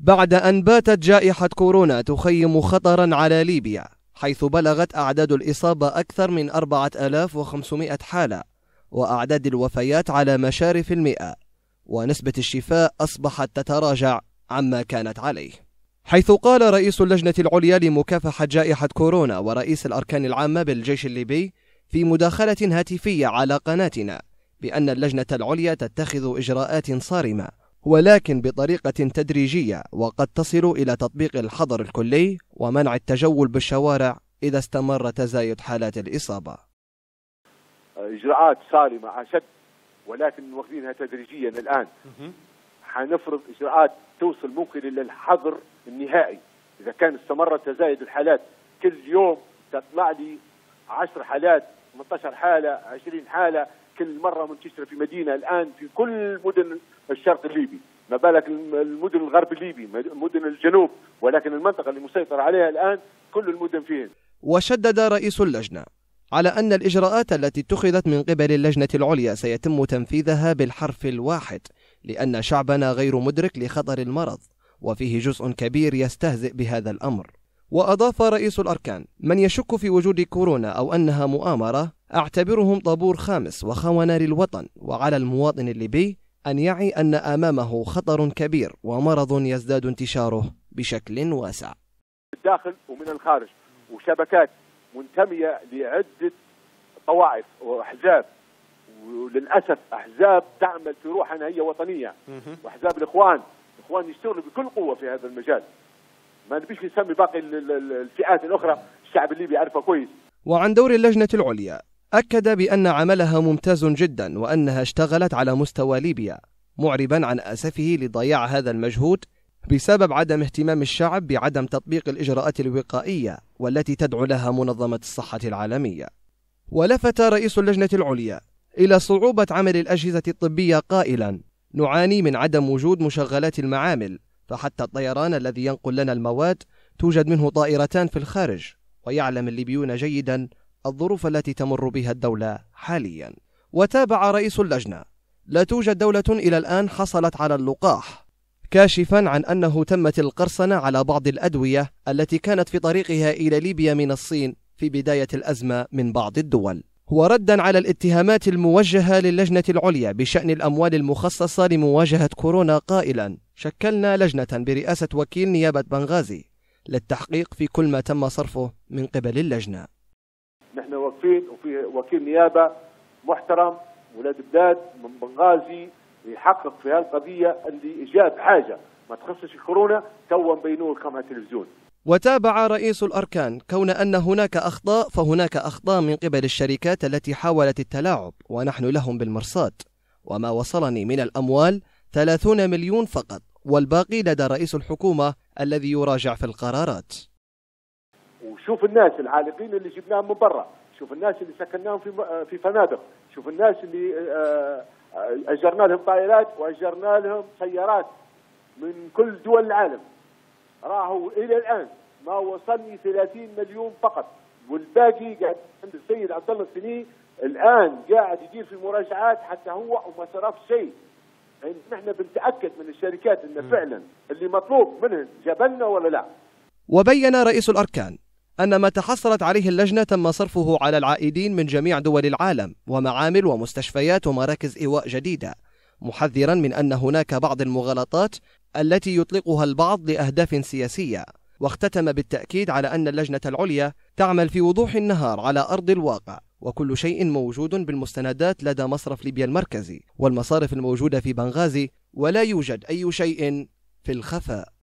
بعد أن باتت جائحة كورونا تخيم خطرا على ليبيا حيث بلغت أعداد الإصابة أكثر من 4500 حالة وأعداد الوفيات على مشارف المئة ونسبة الشفاء أصبحت تتراجع عما كانت عليه حيث قال رئيس اللجنة العليا لمكافحة جائحة كورونا ورئيس الأركان العامة بالجيش الليبي في مداخلة هاتفية على قناتنا بأن اللجنة العليا تتخذ إجراءات صارمة ولكن بطريقة تدريجية وقد تصل إلى تطبيق الحظر الكلي ومنع التجول بالشوارع إذا استمر تزايد حالات الإصابة إجراءات صارمة أشد ولكن واخذينها تدريجيا الآن حنفرض إجراءات توصل ممكن إلى الحظر النهائي إذا كان استمر تزايد الحالات كل يوم تطلع لي 10 حالات 18 حالة 20 حالة كل مره منتشره في مدينه الان في كل مدن الشرق الليبي ما بالك المدن الغرب الليبي مدن الجنوب ولكن المنطقه اللي مسيطر عليها الان كل المدن فيها وشدد رئيس اللجنه على أن الإجراءات التي اتخذت من قبل اللجنة العليا سيتم تنفيذها بالحرف الواحد لأن شعبنا غير مدرك لخطر المرض وفيه جزء كبير يستهزئ بهذا الأمر وأضاف رئيس الأركان من يشك في وجود كورونا أو أنها مؤامرة أعتبرهم طابور خامس وخونة للوطن وعلى المواطن الليبي أن يعي أن أمامه خطر كبير ومرض يزداد انتشاره بشكل واسع الداخل ومن الخارج وشبكات منتمية لعدة طوائف وأحزاب وللأسف أحزاب تعمل في روحنا هي وطنية وأحزاب الإخوان الإخوان يشتغلوا بكل قوة في هذا المجال ما نبيش نسمي باقي الفئات الاخرى الشعب الليبي عارفه كويس وعن دور اللجنه العليا اكد بان عملها ممتاز جدا وانها اشتغلت على مستوى ليبيا معربا عن اسفه لضياع هذا المجهود بسبب عدم اهتمام الشعب بعدم تطبيق الاجراءات الوقائيه والتي تدعو لها منظمه الصحه العالميه. ولفت رئيس اللجنه العليا الى صعوبه عمل الاجهزه الطبيه قائلا: نعاني من عدم وجود مشغلات المعامل فحتى الطيران الذي ينقل لنا المواد توجد منه طائرتان في الخارج ويعلم الليبيون جيدا الظروف التي تمر بها الدولة حاليا وتابع رئيس اللجنة لا توجد دولة إلى الآن حصلت على اللقاح كاشفا عن أنه تمت القرصنة على بعض الأدوية التي كانت في طريقها إلى ليبيا من الصين في بداية الأزمة من بعض الدول وردا على الاتهامات الموجهة للجنة العليا بشأن الأموال المخصصة لمواجهة كورونا قائلا شكلنا لجنة برئاسة وكيل نيابة بنغازي للتحقيق في كل ما تم صرفه من قبل اللجنة نحن واقفين وفي وكيل نيابة محترم ولاد بلاد من بنغازي يحقق في هالقضية اللي إجاب حاجة ما تخصش الكورونا توا بينوه كما على التلفزيون وتابع رئيس الأركان كون أن هناك أخطاء فهناك أخطاء من قبل الشركات التي حاولت التلاعب ونحن لهم بالمرصاد وما وصلني من الأموال 30 مليون فقط والباقي لدى رئيس الحكومة الذي يراجع في القرارات وشوف الناس العالقين اللي جبناهم من برا شوف الناس اللي سكناهم في في فنادق شوف الناس اللي آه، آه، اجرنا لهم طائرات واجرنا لهم سيارات من كل دول العالم راهوا الى الان ما وصلني 30 مليون فقط والباقي قاعد عند السيد عبد الله السني الان قاعد يدير في المراجعات حتى هو وما صرف شيء يعني نحن بنتاكد من الشركات ان فعلا اللي مطلوب منهم جبلنا ولا لا. وبين رئيس الاركان أن ما تحصلت عليه اللجنة تم صرفه على العائدين من جميع دول العالم ومعامل ومستشفيات ومراكز إيواء جديدة محذرا من أن هناك بعض المغالطات التي يطلقها البعض لأهداف سياسية واختتم بالتأكيد على أن اللجنة العليا تعمل في وضوح النهار على أرض الواقع وكل شيء موجود بالمستندات لدى مصرف ليبيا المركزي والمصارف الموجودة في بنغازي ولا يوجد أي شيء في الخفاء